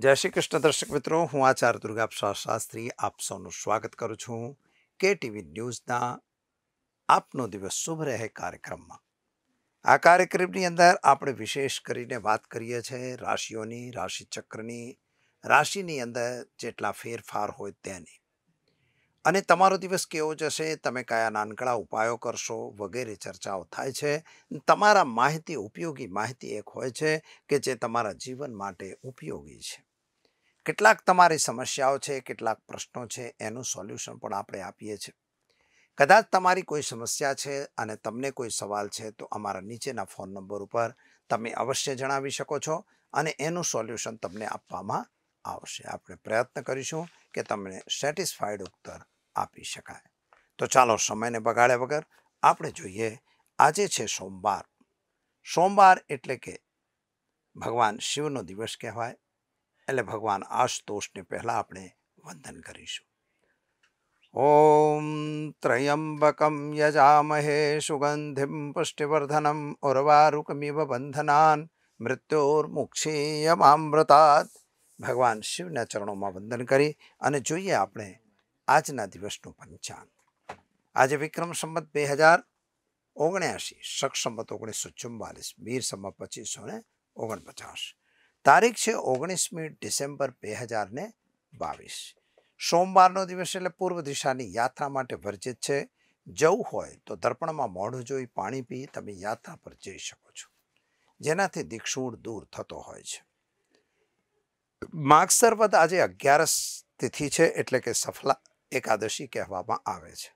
જય શ્રી કૃષ્ણ દર્શક મિત્રો હું આચાર્ય દુર્ગાપ્સા શાસ્ત્રી આપ સૌનું સ્વાગત કરું છું કે ટીવી ન્યૂઝના આપનો દિવસ શુભ રહે કાર્યક્રમમાં આ કાર્યક્રમની અંદર આપણે વિશેષ કરીને વાત કરીએ છીએ રાશિઓની રાશિચક્રની રાશિની અંદર જેટલા ફેરફાર હોય તેની અને તમારો દિવસ કેવો જશે તમે કયા નાનકડા ઉપાયો કરશો વગેરે ચર્ચાઓ થાય છે તમારા માહિતી ઉપયોગી માહિતી એક હોય છે કે જે તમારા જીવન માટે ઉપયોગી છે કેટલાક તમારી સમસ્યાઓ છે કેટલાક પ્રશ્નો છે એનું સોલ્યુશન પણ આપણે આપીએ છીએ કદાચ તમારી કોઈ સમસ્યા છે અને તમને કોઈ સવાલ છે તો અમારા નીચેના ફોન નંબર ઉપર તમે અવશ્ય જણાવી શકો છો અને એનું સોલ્યુશન તમને આપવામાં આવશે આપણે પ્રયત્ન કરીશું કે તમને સેટિસ્ફાઈડ ઉત્તર આપી શકાય તો ચાલો સમયને બગાડ્યા વગર આપણે જોઈએ આજે છે સોમવાર સોમવાર એટલે કે ભગવાન શિવનો દિવસ કહેવાય એટલે ભગવાન આશુતોષને પહેલાં આપણે વંદન કરીશું ઓમ ત્રયંબકમ યજામહે સુગંધિમ પુષ્ટિવર્ધનમ ઉર્વારુકમિવ બંધનાન મૃત્યોર્મુક્ષીયમામૃતાત ભગવાન શિવના ચરણોમાં વંદન કરી અને જોઈએ આપણે આજના દિવસનું પંચાંગ આજે વિક્રમ સંમત બે હજાર ઓગણ્યાસી શક સંમત ઓગણીસો ચુમ્માલીસ મીર સંમત પચીસો ને ઓગણપચાસ તારીખ છે ઓગણીસમી ડિસેમ્બર બે હજાર ને બાવીસ સોમવારનો દિવસ એટલે પૂર્વ દિશાની યાત્રા માટે વર્જિત છે જવું હોય તો દર્પણમાં મોઢું જોઈ પાણી પી તમે યાત્રા પર જઈ શકો છો જેનાથી દીક્ષુણ દૂર થતો હોય છે માગસર વદ આજે અગિયારસ તિથિ છે એટલે કે સફલા એકાદશી કહેવામાં આવે છે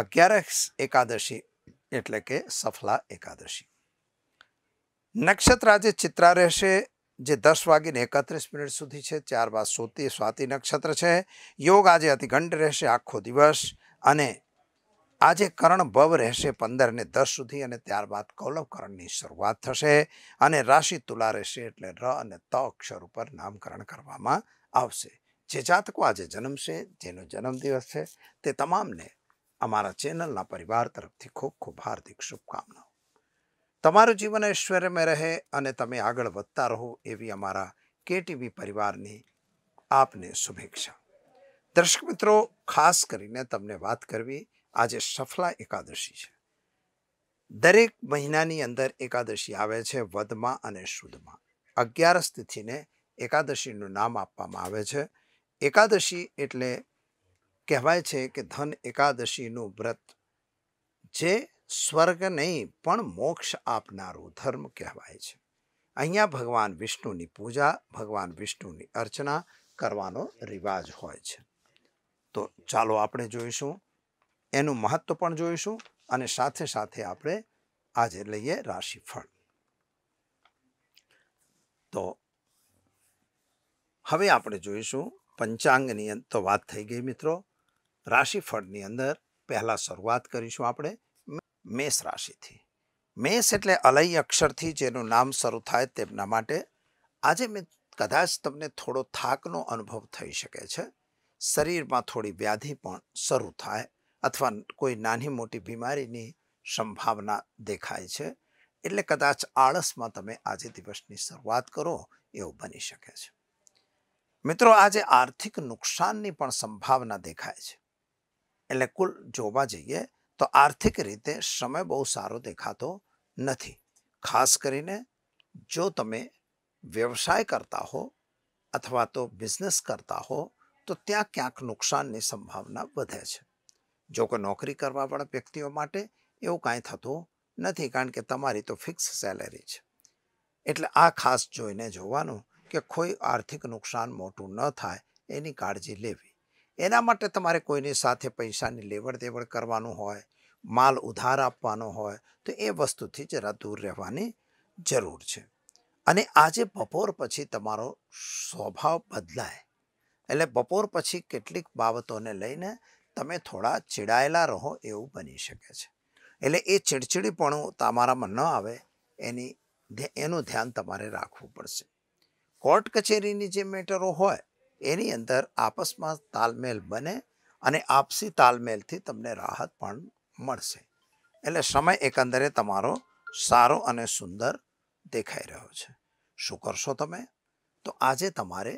અગિયારસ એકાદશી એટલે કે સફલા એકાદશી નક્ષત્ર આજે ચિત્રા રહેશે જે દસ વાગીને એકત્રીસ મિનિટ સુધી છે ત્યારબાદ સોતી સ્વાતિ નક્ષત્ર છે યોગ આજે અતિગંડ રહેશે આખો દિવસ અને આજે કરણ ભવ રહેશે પંદર ને દસ સુધી અને ત્યારબાદ કૌલવકરણની શરૂઆત થશે અને રાશિ તુલા રહેશે એટલે ર અને ત અક્ષર ઉપર નામકરણ કરવામાં આવશે જે જાતકો આજે જન્મશે જેનો જન્મદિવસ છે તે તમામને અમારા ચેનલના પરિવાર તરફથી ખૂબ ખૂબ હાર્દિક શુભકામનાઓ તમારું જીવન ઐશ્વર્યમય રહે અને તમે આગળ વધતા રહો એવી અમારા કેટીવી પરિવારની આપને શુભેચ્છા દર્શક મિત્રો ખાસ કરીને તમને વાત કરવી આજે સફલા એકાદશી છે દરેક મહિનાની અંદર એકાદશી આવે છે વધમાં અને શુદ્ધમાં અગિયારસ તિથિને એકાદશીનું નામ આપવામાં આવે છે એકાદશી એટલે કહેવાય છે કે ધન એકાદશીનું વ્રત જે સ્વર્ગ નહીં પણ મોક્ષ આપનારું ધર્મ કહેવાય છે અહીંયા ભગવાન વિષ્ણુની પૂજા ભગવાન વિષ્ણુની અર્ચના કરવાનો રિવાજ હોય છે તો ચાલો આપણે જોઈશું એનું મહત્વ પણ જોઈશું અને સાથે સાથે આપણે આજે લઈએ રાશિફળ તો હવે આપણે જોઈશું પંચાંગની તો વાત થઈ ગઈ મિત્રો રાશિફળની અંદર પહેલાં શરૂઆત કરીશું આપણે મેષ રાશિથી મેષ એટલે અલય અક્ષરથી જેનું નામ શરૂ થાય તેમના માટે આજે મેં કદાચ તમને થોડો થાકનો અનુભવ થઈ શકે છે શરીરમાં થોડી વ્યાધિ પણ શરૂ થાય અથવા કોઈ નાની મોટી બીમારીની સંભાવના દેખાય છે એટલે કદાચ આળસમાં તમે આજે દિવસની શરૂઆત કરો એવું બની શકે છે મિત્રો આજે આર્થિક નુકસાનની પણ સંભાવના દેખાય છે એટલે કુલ જોવા જઈએ તો આર્થિક રીતે સમય બહુ સારો દેખાતો નથી ખાસ કરીને જો તમે વ્યવસાય કરતા હો અથવા તો બિઝનેસ કરતા હો તો ત્યાં ક્યાંક નુકસાનની સંભાવના વધે છે જો કે નોકરી કરવાવાળા વ્યક્તિઓ માટે એવું કાંઈ થતું નથી કારણ કે તમારી તો ફિક્સ સેલેરી છે એટલે આ ખાસ જોઈને જોવાનું કે કોઈ આર્થિક નુકસાન મોટું ન થાય એની કાળજી લેવી એના માટે તમારે કોઈની સાથે પૈસાની લેવડ દેવડ કરવાનું હોય માલ ઉધાર આપવાનો હોય તો એ વસ્તુથી જરા દૂર રહેવાની જરૂર છે અને આજે બપોર પછી તમારો સ્વભાવ બદલાય એટલે બપોર પછી કેટલીક બાબતોને લઈને તમે થોડા ચીડાયેલા રહો એવું બની શકે છે એટલે એ ચીડચીડીપણું તમારામાં ન આવે એની એનું ધ્યાન તમારે રાખવું પડશે કોર્ટ કચેરીની જે મેટરો હોય એની અંદર આપસમાં તાલમેલ બને અને આપસી તાલમેલથી તમને રાહત પણ મળશે એટલે સમય એકંદરે તમારો સારો અને સુંદર દેખાઈ રહ્યો છે શું કરશો તમે તો આજે તમારે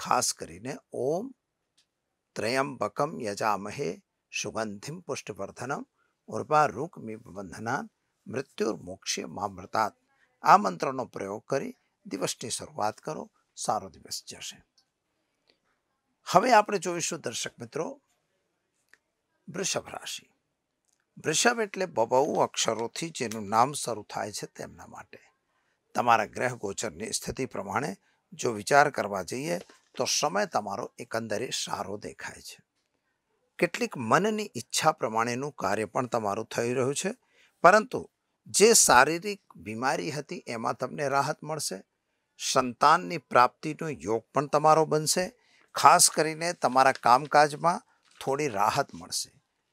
ખાસ કરીને ઓમ ત્રયંબકમ યજામહે સુગંધિમ પુષ્ટિવર્ધનમ ઉર્વા રૂકમી બંધના મૃત્યુર્મોક્ષ્ય મામૃતાત આ મંત્રનો પ્રયોગ કરી દિવસની શરૂઆત કરો સારો દિવસ જશે હવે આપણે જોઈશું દર્શક મિત્રો વૃષભ રાશિ વૃષભ એટલે બબઉ અક્ષરોથી જેનું નામ શરૂ થાય છે તેમના માટે તમારા ગ્રહ ગોચરની સ્થિતિ પ્રમાણે જો વિચાર કરવા જઈએ તો સમય તમારો એકંદરે સારો દેખાય છે કેટલીક મનની ઈચ્છા પ્રમાણેનું કાર્ય પણ તમારું થઈ રહ્યું છે પરંતુ જે શારીરિક બીમારી હતી એમાં તમને રાહત મળશે સંતાનની પ્રાપ્તિનો યોગ પણ તમારો બનશે ખાસ કરીને તમારા કામકાજમાં થોડી રાહત મળશે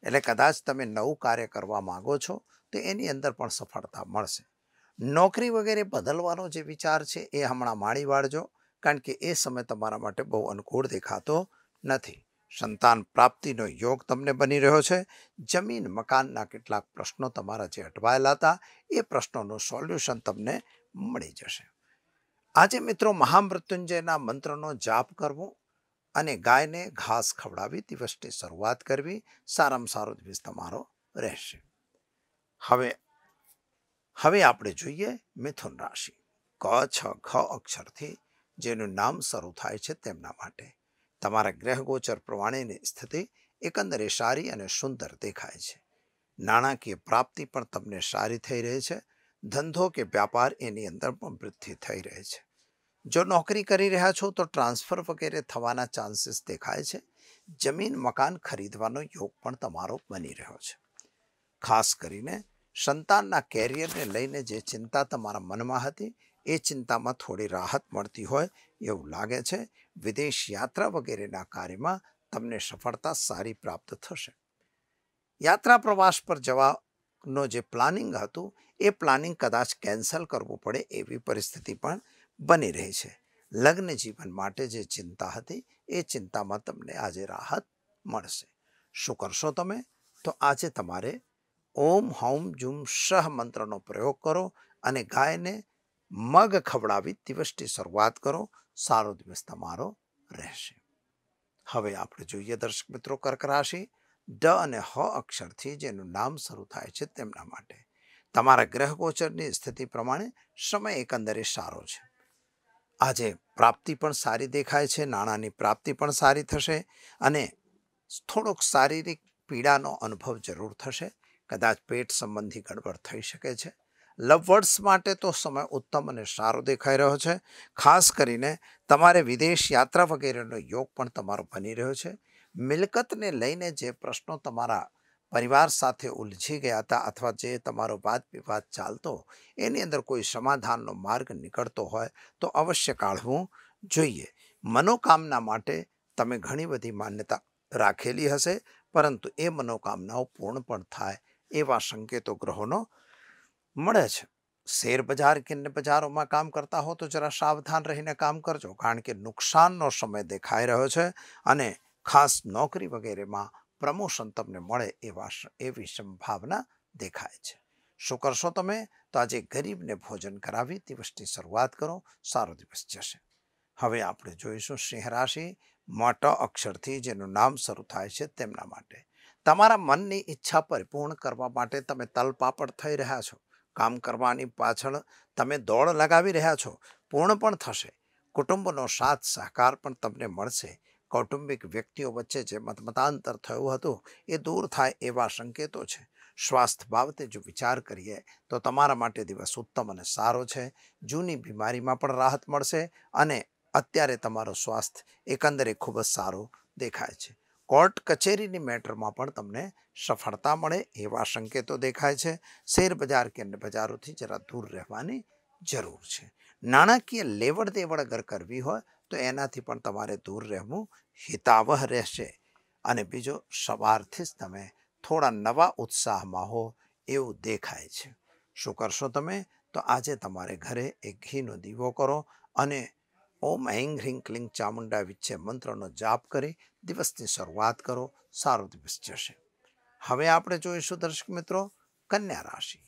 એટલે કદાચ તમે નવું કાર્ય કરવા માગો છો તો એની અંદર પણ સફળતા મળશે નોકરી વગેરે બદલવાનો જે વિચાર છે એ હમણાં માણી વાળજો કારણ કે એ સમય તમારા માટે બહુ અનુકૂળ દેખાતો નથી સંતાન પ્રાપ્તિનો યોગ તમને બની રહ્યો છે જમીન મકાનના કેટલાક પ્રશ્નો તમારા જે અટવાયેલા હતા એ પ્રશ્નોનું સોલ્યુશન તમને મળી જશે આજે મિત્રો મહામૃત્યુંજયના મંત્રનો જાપ કરવો અને ગાયને ઘાસ ખવડાવી દિવસની શરૂઆત કરવી સારામાં સારો દિવસ તમારો રહેશે હવે હવે આપણે જોઈએ મિથુન રાશિ ક છ ખ અક્ષરથી જેનું નામ શરૂ થાય છે તેમના માટે તમારા ગ્રહ ગોચર પ્રમાણેની સ્થિતિ એકંદરે સારી અને સુંદર દેખાય છે નાણાકીય પ્રાપ્તિ પણ તમને સારી થઈ રહી છે ધંધો કે વ્યાપાર એની અંદર પણ વૃદ્ધિ થઈ રહી છે જો નોકરી કરી રહ્યા છો તો ટ્રાન્સફર વગેરે થવાના ચાન્સીસ દેખાય છે જમીન મકાન ખરીદવાનો યોગ પણ તમારો બની રહ્યો છે ખાસ કરીને સંતાનના કેરિયરને લઈને જે ચિંતા તમારા મનમાં હતી એ ચિંતામાં થોડી રાહત મળતી હોય એવું લાગે છે વિદેશ યાત્રા વગેરેના કાર્યમાં તમને સફળતા સારી પ્રાપ્ત થશે યાત્રા પ્રવાસ પર જવાનો જે પ્લાનિંગ હતું એ પ્લાનિંગ કદાચ કેન્સલ કરવું પડે એવી પરિસ્થિતિ પણ બની રહી છે લગ્ન જીવન માટે જે ચિંતા હતી એ ચિંતામાં તમને આજે રાહત મળશે શું કરશો તમે તો આજે તમારે ઓમ હોમ જુમ સહ મંત્રનો પ્રયોગ કરો અને ગાયને મગ ખવડાવી દિવસની શરૂઆત કરો સારો દિવસ તમારો રહેશે હવે આપણે જોઈએ દર્શક મિત્રો કર્ક રાશિ ડ અને હ અક્ષરથી જેનું નામ શરૂ થાય છે તેમના માટે તમારા ગ્રહ ગોચરની સ્થિતિ પ્રમાણે સમય એકંદરે સારો છે આજે પ્રાપ્તિ પણ સારી દેખાય છે નાણાંની પ્રાપ્તિ પણ સારી થશે અને થોડોક શારીરિક પીડાનો અનુભવ જરૂર થશે કદાચ પેટ સંબંધી ગડબડ થઈ શકે છે લવવર્ડ્સ માટે તો સમય ઉત્તમ અને સારો દેખાઈ રહ્યો છે ખાસ કરીને તમારે વિદેશ યાત્રા વગેરેનો યોગ પણ તમારો બની રહ્યો છે મિલકતને લઈને જે પ્રશ્નો તમારા પરિવાર સાથે ઉલઝી ગયા હતા અથવા જે તમારો વાદ વિવાદ ચાલતો એની અંદર કોઈ સમાધાનનો માર્ગ નીકળતો હોય તો અવશ્ય કાઢવું જોઈએ મનોકામના માટે તમે ઘણી બધી માન્યતા રાખેલી હશે પરંતુ એ મનોકામનાઓ પૂર્ણ પણ થાય એવા સંકેતો ગ્રહોનો મળે છે શેર બજાર કે અન્ય બજારોમાં કામ કરતા હો તો જરા સાવધાન રહીને કામ કરજો કારણ કે નુકસાનનો સમય દેખાઈ રહ્યો છે અને ખાસ નોકરી વગેરેમાં પ્રમોશન તમને મળે એવા એવી સંભાવના દેખાય છે શું કરશો તમે તો આજે ગરીબને ભોજન કરાવી દિવસની શરૂઆત કરો સારો દિવસ જશે હવે આપણે જોઈશું સિંહ રાશિ મોટા અક્ષરથી જેનું નામ શરૂ થાય છે તેમના માટે તમારા મનની ઈચ્છા પરિપૂર્ણ કરવા માટે તમે તલપાપડ થઈ રહ્યા છો કામ કરવાની પાછળ તમે દોડ લગાવી રહ્યા છો પૂર્ણ પણ થશે કુટુંબનો સાથ સહકાર પણ તમને મળશે કૌટુંબિક વ્યક્તિઓ વચ્ચે જે મતમતાંતર થયું હતું એ દૂર થાય એવા સંકેતો છે સ્વાસ્થ્ય બાબતે જો વિચાર કરીએ તો તમારા માટે દિવસ ઉત્તમ અને સારો છે જૂની બીમારીમાં પણ રાહત મળશે અને અત્યારે તમારો સ્વાસ્થ્ય એકંદરે ખૂબ જ સારું દેખાય છે કોર્ટ કચેરીની મેટરમાં પણ તમને સફળતા મળે એવા સંકેતો દેખાય છે શેર બજાર કે અન્ય બજારોથી જરા દૂર રહેવાની જરૂર છે નાણાકીય લેવડ દેવડ અગર કરવી હોય તો એનાથી પણ તમારે દૂર રહેવું હિતાવહ રહેશે અને બીજો સવારથી જ તમે થોડા નવા ઉત્સાહમાં હો એવું દેખાય છે શું કરશો તમે તો આજે તમારે ઘરે એક ઘીનો દીવો કરો અને ઓમ ઐંગ હ્રીં ક્લિંગ ચામુંડા વિચ્છે મંત્રનો જાપ કરી દિવસની શરૂઆત કરો સારો દિવસ જશે હવે આપણે જોઈશું દર્શક મિત્રો કન્યા રાશિ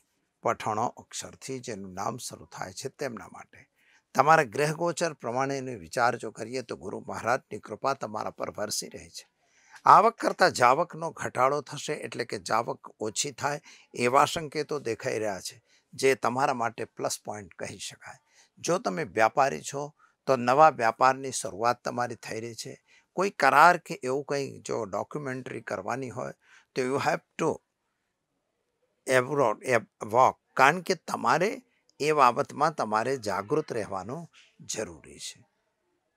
પઠણો અક્ષરથી જેનું નામ શરૂ થાય છે તેમના માટે તમારા ગ્રહગોચર પ્રમાણેનો વિચાર જો કરીએ તો ગુરુ મહારાજની કૃપા તમારા પર વરસી રહી છે આવક કરતાં જાવકનો ઘટાડો થશે એટલે કે જાવક ઓછી થાય એવા સંકેતો દેખાઈ રહ્યા છે જે તમારા માટે પ્લસ પોઈન્ટ કહી શકાય જો તમે વ્યાપારી છો તો નવા વ્યાપારની શરૂઆત તમારી થઈ રહી છે કોઈ કરાર કે એવું કંઈ જો ડોક્યુમેન્ટરી કરવાની હોય તો you have to abroad walk કારણ કે તમારે એ બાબતમાં તમારે જાગૃત રહેવાનું જરૂરી છે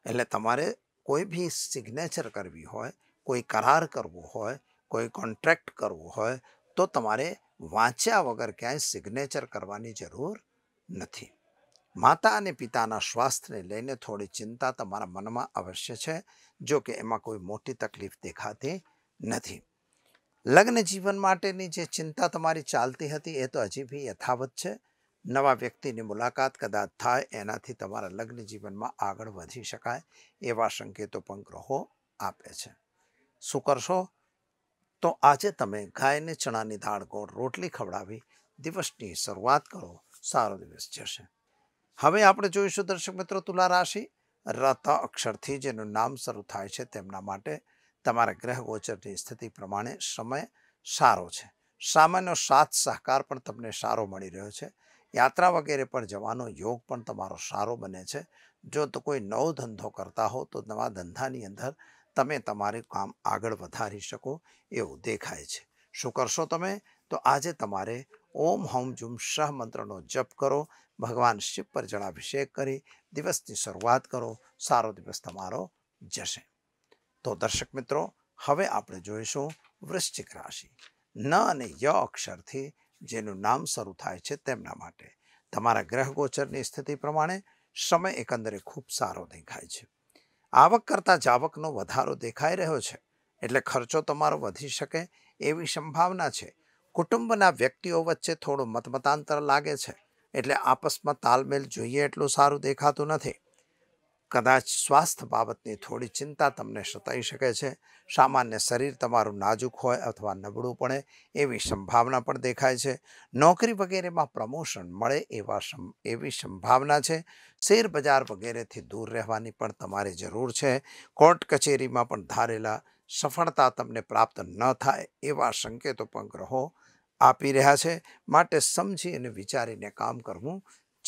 એટલે તમારે કોઈ બી સિગ્નેચર કરવી હોય કોઈ કરાર કરવો હોય કોઈ કોન્ટ્રાક્ટ કરવો હોય તો તમારે વાંચ્યા વગર ક્યાંય સિગ્નેચર કરવાની જરૂર નથી માતા અને પિતાના સ્વાસ્થ્યને લઈને થોડી ચિંતા તમારા મનમાં અવશ્ય છે જો કે એમાં કોઈ મોટી તકલીફ દેખાતી નથી લગ્ન જીવન માટેની જે ચિંતા તમારી ચાલતી હતી એ તો હજી બી યથાવત છે નવા વ્યક્તિની મુલાકાત કદાચ થાય એનાથી તમારા લગ્ન જીવનમાં આગળ વધી શકાય એવા સંકેતો પણ ગ્રહો આપે છે શું કરશો તો આજે તમે ગાયને ચણાની દાળ ગોળ રોટલી ખવડાવી દિવસની શરૂઆત કરો સારો દિવસ જશે હવે આપણે જોઈશું દર્શક મિત્રો તુલા રાશિ રત અક્ષરથી જેનું નામ શરૂ થાય છે તેમના માટે તમારા ગ્રહ ગોચરની સ્થિતિ પ્રમાણે સમય સારો છે સામાન્ય સાથ સહકાર પણ તમને સારો મળી રહ્યો છે યાત્રા વગેરે પર જવાનો યોગ પણ તમારો સારો બને છે જો તો કોઈ નવો ધંધો કરતા હો તો નવા ધંધાની અંદર તમે તમારું કામ આગળ વધારી શકો એવું દેખાય છે શું કરશો તમે તો આજે તમારે ઓમ હોમ જુમ શાહ મંત્રનો જપ કરો ભગવાન શિવ પર જળાભિષેક કરી દિવસની શરૂઆત કરો સારો દિવસ તમારો જશે તો દર્શક મિત્રો હવે આપણે જોઈશું વૃશ્ચિક રાશિ ન અને ય અક્ષરથી જેનું નામ શરૂ થાય છે તેમના માટે તમારા ગ્રહ ગોચરની સ્થિતિ પ્રમાણે સમય એકંદરે ખૂબ સારો દેખાય છે આવક કરતાં જાવકનો વધારો દેખાઈ રહ્યો છે એટલે ખર્ચો તમારો વધી શકે એવી સંભાવના છે કુટુંબના વ્યક્તિઓ વચ્ચે થોડું મતમતાંતર લાગે છે એટલે આપસમાં તાલમેલ જોઈએ એટલું સારું દેખાતું નથી કદાચ સ્વાસ્થ્ય બાબતની થોડી ચિંતા તમને સતાઈ શકે છે સામાન્ય શરીર તમારું નાજુક હોય અથવા નબળું પડે એવી સંભાવના પણ દેખાય છે નોકરી વગેરેમાં પ્રમોશન મળે એવા એવી સંભાવના છે શેરબજાર વગેરેથી દૂર રહેવાની પણ તમારી જરૂર છે કોર્ટ કચેરીમાં પણ ધારેલા સફળતા તમને પ્રાપ્ત ન થાય એવા સંકેતો પણ ગ્રહો આપી રહ્યા છે માટે સમજી અને વિચારીને કામ કરવું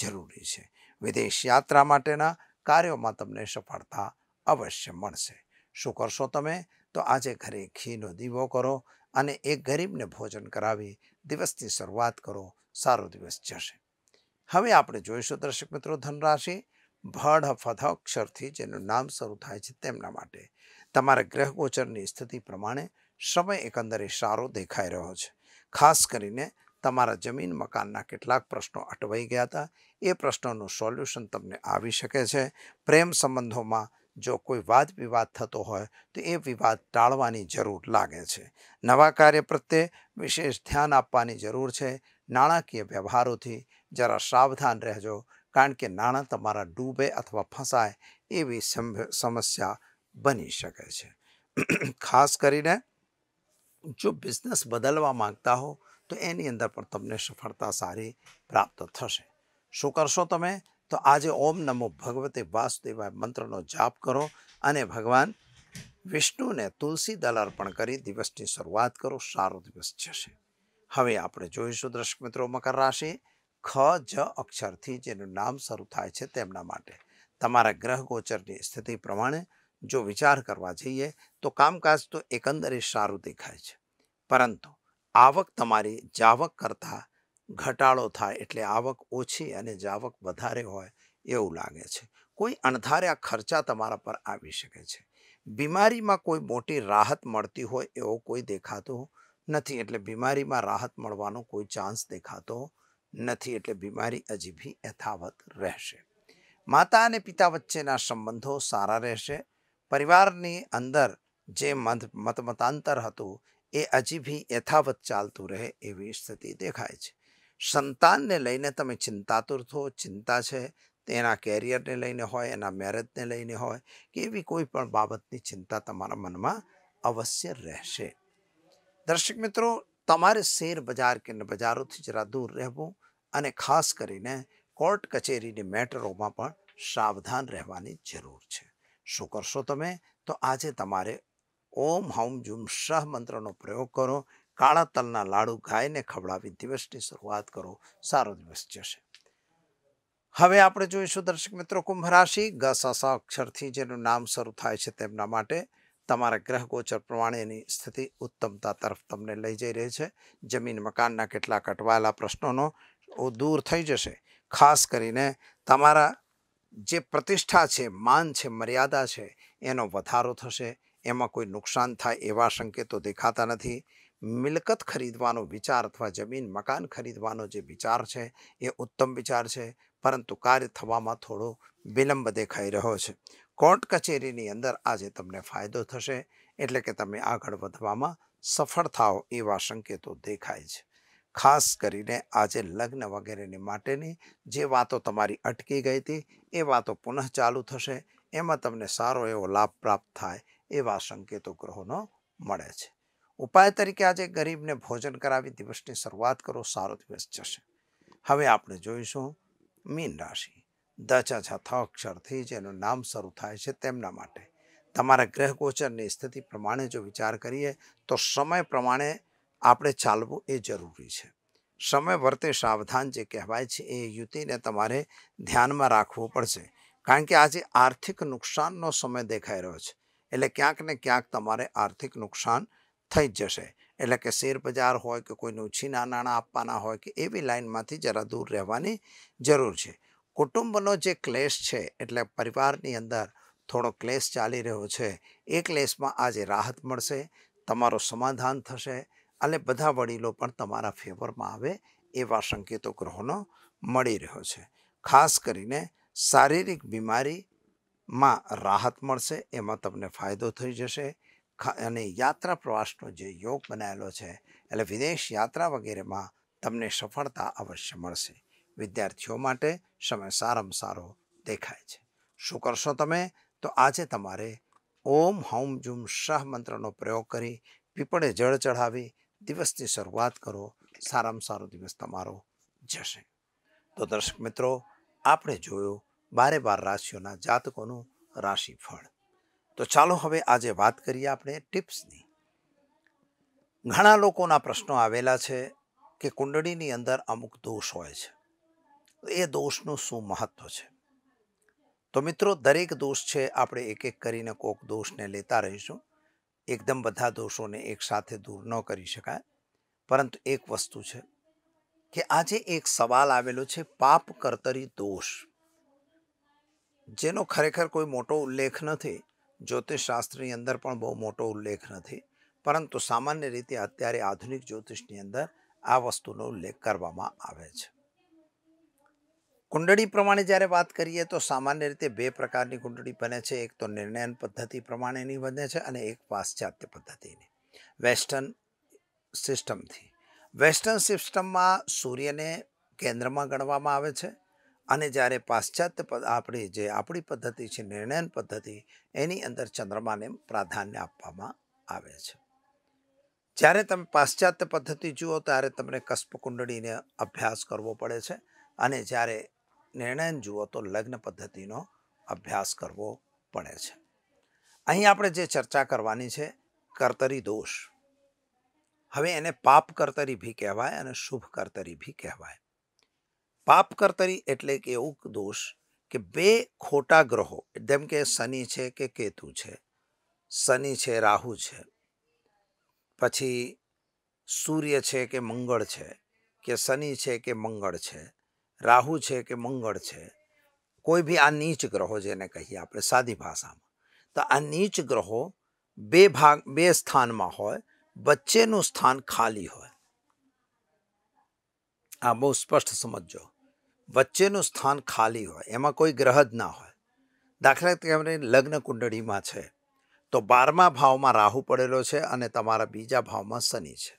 જરૂરી છે વિદેશ યાત્રા માટેના કાર્યોમાં તમને સફળતા અવશ્ય મળશે શું કરશો તમે તો આજે ઘરે ઘીનો દીવો કરો અને એક ગરીબને ભોજન કરાવી દિવસની શરૂઆત કરો સારો દિવસ જશે હવે આપણે જોઈશું દર્શક મિત્રો ધનરાશિ ભડ ફથ અક્ષરથી જેનું નામ શરૂ થાય છે તેમના માટે તમારા ગ્રહ ગોચરની સ્થિતિ પ્રમાણે સમય એકંદરે સારો દેખાઈ રહ્યો છે ખાસ કરીને તમારા જમીન મકાનના કેટલાક પ્રશ્નો અટવાઈ ગયા હતા એ પ્રશ્નોનું સોલ્યુશન તમને આવી શકે છે પ્રેમ સંબંધોમાં જો કોઈ વાદ વિવાદ થતો હોય તો એ વિવાદ ટાળવાની જરૂર લાગે છે નવા કાર્ય પ્રત્યે વિશેષ ધ્યાન આપવાની જરૂર છે નાણાકીય વ્યવહારોથી જરા સાવધાન રહેજો કારણ કે નાણાં તમારા ડૂબે અથવા ફસાય એવી સમસ્યા બની શકે છે ખાસ કરીને જો બિઝનેસ બદલવા માંગતા હો તો એની અંદર પણ તમને સફળતા સારી પ્રાપ્ત થશે શું કરશો તમે તો આજે ઓમ નમો ભગવતે વાસુદેવાય મંત્રનો જાપ કરો અને ભગવાન વિષ્ણુને તુલસી દલ અર્પણ કરી દિવસની શરૂઆત કરો સારો દિવસ જશે હવે આપણે જોઈશું દર્શક મિત્રો મકર રાશિ ખ જ અક્ષરથી જેનું નામ શરૂ થાય છે તેમના માટે તમારા ગ્રહ ગોચરની સ્થિતિ પ્રમાણે જો વિચાર કરવા જઈએ તો કામકાજ તો એકંદરે સારું દેખાય છે પરંતુ આવક તમારી જાવક કરતાં ઘટાડો થાય એટલે આવક ઓછી અને જાવક વધારે હોય એવું લાગે છે કોઈ અણધાર્યા ખર્ચા તમારા પર આવી શકે છે બીમારીમાં કોઈ મોટી રાહત મળતી હોય એવો કોઈ દેખાતો નથી એટલે બીમારીમાં રાહત મળવાનો કોઈ ચાન્સ દેખાતો નથી એટલે બીમારી હજી બી યથાવત રહેશે માતા અને પિતા વચ્ચેના સંબંધો સારા રહેશે પરિવારની અંદર જે મત મતમતાંતર હતું એ હજી બી યથાવત ચાલતું રહે એવી સ્થિતિ દેખાય છે સંતાનને લઈને તમે ચિંતાતુર થો ચિંતા છે તેના કેરિયરને લઈને હોય એના મેરેજને લઈને હોય કે એવી કોઈ પણ બાબતની ચિંતા તમારા મનમાં અવશ્ય રહેશે દર્શક મિત્રો તમારે શેર બજાર કે બજારોથી જરા દૂર રહેવું અને ખાસ કરીને કોર્ટ કચેરીની મેટરોમાં પણ સાવધાન રહેવાની જરૂર છે શું કરશો તમે તો આજે તમારે ઓમ હૌમ જુમ શાહ મંત્રનો પ્રયોગ કરો કાળા તલના લાડુ ગાયને ખવડાવી દિવસની શરૂઆત કરો સારો દિવસ જશે હવે આપણે જોઈશું દર્શક મિત્રો કુંભ રાશિ ગ સ અક્ષરથી જેનું નામ શરૂ થાય છે તેમના માટે તમારા ગ્રહ ગોચર પ્રમાણેની સ્થિતિ ઉત્તમતા તરફ તમને લઈ જઈ રહી છે જમીન મકાનના કેટલાક અટવાયેલા પ્રશ્નોનો દૂર થઈ જશે ખાસ કરીને તમારા જે પ્રતિષ્ઠા છે માન છે મર્યાદા છે એનો વધારો થશે એમાં કોઈ નુકસાન થાય એવા સંકેતો દેખાતા નથી મિલકત ખરીદવાનો વિચાર અથવા જમીન મકાન ખરીદવાનો જે વિચાર છે એ ઉત્તમ વિચાર છે પરંતુ કાર્ય થવામાં થોડો વિલંબ દેખાઈ રહ્યો છે કોર્ટ કચેરીની અંદર આજે તમને ફાયદો થશે એટલે કે તમે આગળ વધવામાં સફળ થાઓ એવા સંકેતો દેખાય છે ખાસ કરીને આજે લગ્ન વગેરેની માટેની જે વાતો તમારી અટકી ગઈ હતી એ વાતો પુનઃ ચાલુ થશે એમાં તમને સારો એવો લાભ પ્રાપ્ત થાય એવા સંકેતો ગ્રહોનો મળે છે ઉપાય તરીકે આજે ગરીબને ભોજન કરાવી દિવસની શરૂઆત કરો સારો દિવસ જશે હવે આપણે જોઈશું મીન રાશિ દચા છ અક્ષરથી જેનું નામ શરૂ થાય છે તેમના માટે તમારા ગ્રહ ગોચરની સ્થિતિ પ્રમાણે જો વિચાર કરીએ તો સમય પ્રમાણે આપણે ચાલવું એ જરૂરી છે સમય વર્તે સાવધાન જે કહેવાય છે એ યુતિને તમારે ધ્યાનમાં રાખવું પડશે કારણ કે આજે આર્થિક નુકસાનનો સમય દેખાઈ રહ્યો છે એટલે ક્યાંક ને ક્યાંક તમારે આર્થિક નુકસાન થઈ જ જશે એટલે કે શેર બજાર હોય કે કોઈને ઉછીના નાણાં આપવાના હોય કે એવી લાઇનમાંથી જરા દૂર રહેવાની જરૂર છે કુટુંબનો જે ક્લેશ છે એટલે પરિવારની અંદર થોડો ક્લેશ ચાલી રહ્યો છે એ ક્લેશમાં આજે રાહત મળશે તમારો સમાધાન થશે અને બધા વડીલો પણ તમારા ફેવરમાં આવે એવા સંકેતો ગ્રહોનો મળી રહ્યો છે ખાસ કરીને શારીરિક બીમારી માં રાહત મળશે એમાં તમને ફાયદો થઈ જશે અને યાત્રા પ્રવાસનો જે યોગ બનાવેલો છે એટલે વિદેશ યાત્રા વગેરેમાં તમને સફળતા અવશ્ય મળશે વિદ્યાર્થીઓ માટે સમય સારામાં સારો દેખાય છે શું કરશો તમે તો આજે તમારે ઓમ હૌમ જુમ શાહ મંત્રનો પ્રયોગ કરી પીપળે જળ ચઢાવી દિવસની શરૂઆત કરો સારામાં સારો દિવસ તમારો જશે તો દર્શક મિત્રો આપણે જોયું બારે બાર રાશિઓના જાતકોનું રાશિફળ તો ચાલો હવે આજે વાત કરીએ આપણે ટિપ્સની ઘણા લોકોના પ્રશ્નો આવેલા છે કે કુંડળીની અંદર અમુક દોષ હોય છે એ દોષનું શું મહત્વ છે તો મિત્રો દરેક દોષ છે આપણે એક એક કરીને કોક દોષને લેતા રહીશું એકદમ બધા દોષોને એક સાથે દૂર ન કરી શકાય પરંતુ એક વસ્તુ છે કે આજે એક સવાલ આવેલો છે પાપ કરતરી દોષ જેનો ખરેખર કોઈ મોટો ઉલ્લેખ નથી જ્યોતિષશાસ્ત્રની અંદર પણ બહુ મોટો ઉલ્લેખ નથી પરંતુ સામાન્ય રીતે અત્યારે આધુનિક જ્યોતિષની અંદર આ વસ્તુનો ઉલ્લેખ કરવામાં આવે છે કુંડળી પ્રમાણે જ્યારે વાત કરીએ તો સામાન્ય રીતે બે પ્રકારની કુંડળી બને છે એક તો નિર્ણયન પદ્ધતિ પ્રમાણેની બને છે અને એક પાશ્ચાત્ય પદ્ધતિની વેસ્ટર્ન સિસ્ટમથી વેસ્ટર્ન સિસ્ટમમાં સૂર્યને કેન્દ્રમાં ગણવામાં આવે છે અને જ્યારે પાશ્ચાત્ય આપણી જે આપણી પદ્ધતિ છે નિર્ણયન પદ્ધતિ એની અંદર ચંદ્રમાને પ્રાધાન્ય આપવામાં આવે છે જ્યારે તમે પાશ્ચાત્ય પદ્ધતિ જુઓ ત્યારે તમને કષ્પકુંડળીને અભ્યાસ કરવો પડે છે અને જ્યારે નિર્ણયન જુઓ તો લગ્ન પદ્ધતિનો અભ્યાસ કરવો પડે છે અહીં આપણે જે ચર્ચા કરવાની છે કર્તરી દોષ હવે એને પાપ કર્તરી બી કહેવાય અને શુભ કર્તરી બી કહેવાય પાપ કરતરી એટલે કે એવું દોષ કે બે ખોટા ગ્રહો જેમ કે શનિ છે કે કેતુ છે શનિ છે રાહુ છે પછી સૂર્ય છે કે મંગળ છે કે શનિ છે કે મંગળ છે રાહુ છે કે મંગળ છે કોઈ બી આ નીચ ગ્રહો જેને કહીએ આપણે સાદી ભાષામાં તો આ નીચ ગ્રહો બે ભાગ બે સ્થાનમાં હોય વચ્ચેનું સ્થાન ખાલી હોય આ બહુ સ્પષ્ટ સમજજો વચ્ચેનું સ્થાન ખાલી હોય એમાં કોઈ ગ્રહ જ ના હોય દાખલા તરીકે લગ્ન કુંડળીમાં છે તો બારમા ભાવમાં રાહુ પડેલો છે અને તમારા બીજા ભાવમાં શનિ છે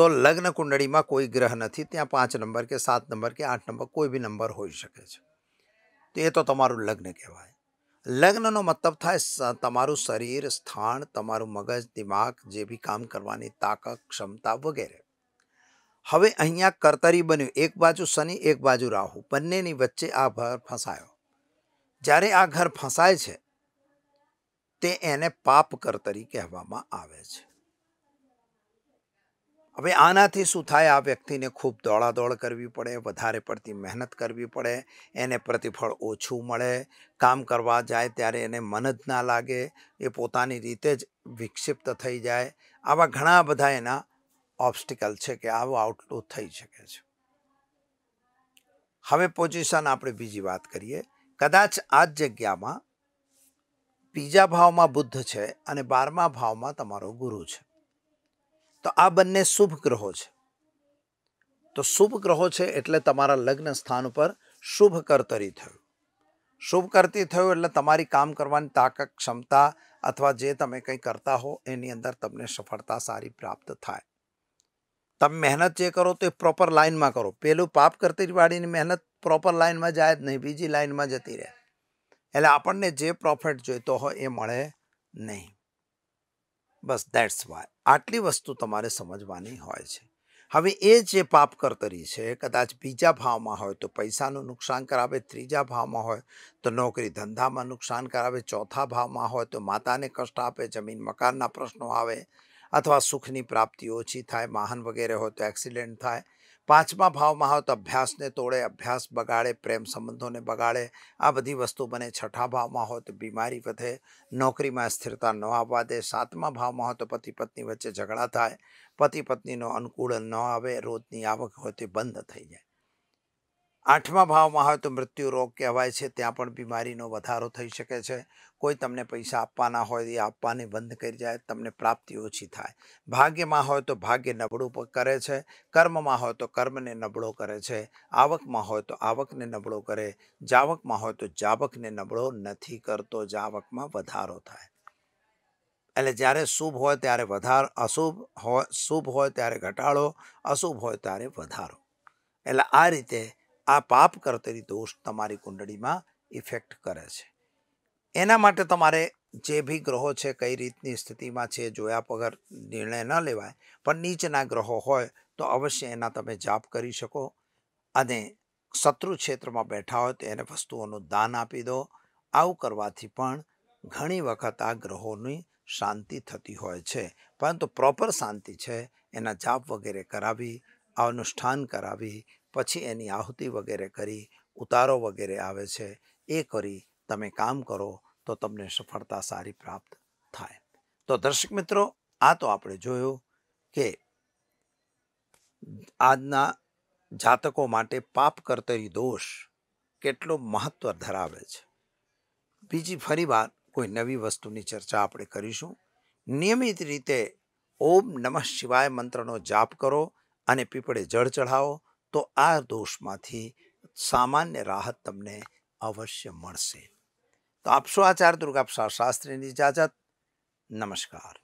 તો લગ્ન કુંડળીમાં કોઈ ગ્રહ નથી ત્યાં પાંચ નંબર કે સાત નંબર કે આઠ નંબર કોઈ બી નંબર હોઈ શકે છે તો એ તો તમારું લગ્ન કહેવાય લગ્નનો મતલબ થાય તમારું શરીર સ્થાન તમારું મગજ દિમાગ જે બી કામ કરવાની તાકાત ક્ષમતા વગેરે હવે અહીંયા કરતરી બન્યું એક બાજુ શનિ એક બાજુ રાહુ બંનેની વચ્ચે આ ઘર ફસાયો જ્યારે આ ઘર ફસાય છે તે એને પાપ કરતરી કહેવામાં આવે છે હવે આનાથી શું થાય આ વ્યક્તિને ખૂબ દોડાદોડ કરવી પડે વધારે પડતી મહેનત કરવી પડે એને પ્રતિફળ ઓછું મળે કામ કરવા જાય ત્યારે એને મન જ ના લાગે એ પોતાની રીતે જ વિક્ષિપ્ત થઈ જાય આવા ઘણા બધા એના ઓબ્સ્ટિકલ છે કે આવો આઉટલો થઈ શકે છે હવે પોઝિશન આપણે બીજી વાત કરીએ કદાચ આ જ જગ્યામાં બીજા ભાવમાં બુદ્ધ છે અને બારમા ભાવમાં તમારો ગુરુ છે તો આ બંને શુભ ગ્રહો છે તો શુભ ગ્રહો છે એટલે તમારા લગ્ન સ્થાન ઉપર શુભ કર્તરી થયું શુભ કરતી થયું એટલે તમારી કામ કરવાની તાકાત ક્ષમતા અથવા જે તમે કંઈ કરતા હો એની અંદર તમને સફળતા સારી પ્રાપ્ત થાય તમે મહેનત જે કરો તો એ પ્રોપર લાઇનમાં કરો પહેલું પાપ કરતી વાળીની મહેનત પ્રોપર લાઇનમાં જાય જ નહીં બીજી લાઇનમાં જતી રહે એટલે આપણને જે પ્રોફિટ જોઈતો હોય એ મળે નહીં બસ દેટ્સ વાય આટલી વસ્તુ તમારે સમજવાની હોય છે હવે એ જે પાપ કરતરી છે કદાચ બીજા ભાવમાં હોય તો પૈસાનું નુકસાન કરાવે ત્રીજા ભાવમાં હોય તો નોકરી ધંધામાં નુકસાન કરાવે ચોથા ભાવમાં હોય તો માતાને કષ્ટ આપે જમીન મકાનના પ્રશ્નો આવે અથવા સુખની પ્રાપ્તિ ઓછી થાય વાહન વગેરે હોય તો એક્સિડન્ટ થાય પાંચમા ભાવમાં હોય તો અભ્યાસને તોડે અભ્યાસ બગાડે પ્રેમ સંબંધોને બગાડે આ બધી વસ્તુ બને છઠ્ઠા ભાવમાં હોય તો બીમારી વધે નોકરીમાં સ્થિરતા ન આવવા દે સાતમા ભાવમાં હોય તો પતિ પત્ની વચ્ચે ઝઘડા થાય પતિ પત્નીનો અનુકૂળ ન આવે રોજની આવક હોય તે બંધ થઈ જાય આઠમા ભાવમાં હોય તો મૃત્યુ રોગ કહેવાય છે ત્યાં પણ બીમારીનો વધારો થઈ શકે છે કોઈ તમને પૈસા આપવાના હોય એ આપવાને બંધ કરી જાય તમને પ્રાપ્તિ ઓછી થાય ભાગ્યમાં હોય તો ભાગ્ય નબળું કરે છે કર્મમાં હોય તો કર્મને નબળો કરે છે આવકમાં હોય તો આવકને નબળો કરે જાવકમાં હોય તો જાવકને નબળો નથી કરતો જાવકમાં વધારો થાય એટલે જ્યારે શુભ હોય ત્યારે વધારો અશુભ હોય શુભ હોય ત્યારે ઘટાડો અશુભ હોય ત્યારે વધારો એટલે આ રીતે આ પાપ કરતરી દોષ તમારી કુંડળીમાં ઇફેક્ટ કરે છે એના માટે તમારે જે બી ગ્રહો છે કઈ રીતની સ્થિતિમાં છે જોયા વગર નિર્ણય ન લેવાય પણ નીચના ગ્રહો હોય તો અવશ્ય એના તમે જાપ કરી શકો અને શત્રુ ક્ષેત્રમાં બેઠા હોય તો એને વસ્તુઓનું દાન આપી દો આવું કરવાથી પણ ઘણી વખત આ ગ્રહોની શાંતિ થતી હોય છે પરંતુ પ્રોપર શાંતિ છે એના જાપ વગેરે કરાવી આ અનુષ્ઠાન કરાવી પછી એની આહુતિ વગેરે કરી ઉતારો વગેરે આવે છે એ કરી તમે કામ કરો તો તમને સફળતા સારી પ્રાપ્ત થાય તો દર્શક મિત્રો આ તો આપણે જોયું કે આજના જાતકો માટે પાપ કરતરી દોષ કેટલો મહત્વ ધરાવે છે બીજી ફરીવાર કોઈ નવી વસ્તુની ચર્ચા આપણે કરીશું નિયમિત રીતે ઓમ નમઃ શિવાય મંત્રનો જાપ કરો અને પીપળે જળ ચઢાવો તો આ દોષમાંથી સામાન્ય રાહત તમને અવશ્ય મળશે તો આપશો આચાર્ય દુર્ગાપ્સા શાસ્ત્રીની ઇજાજત નમસ્કાર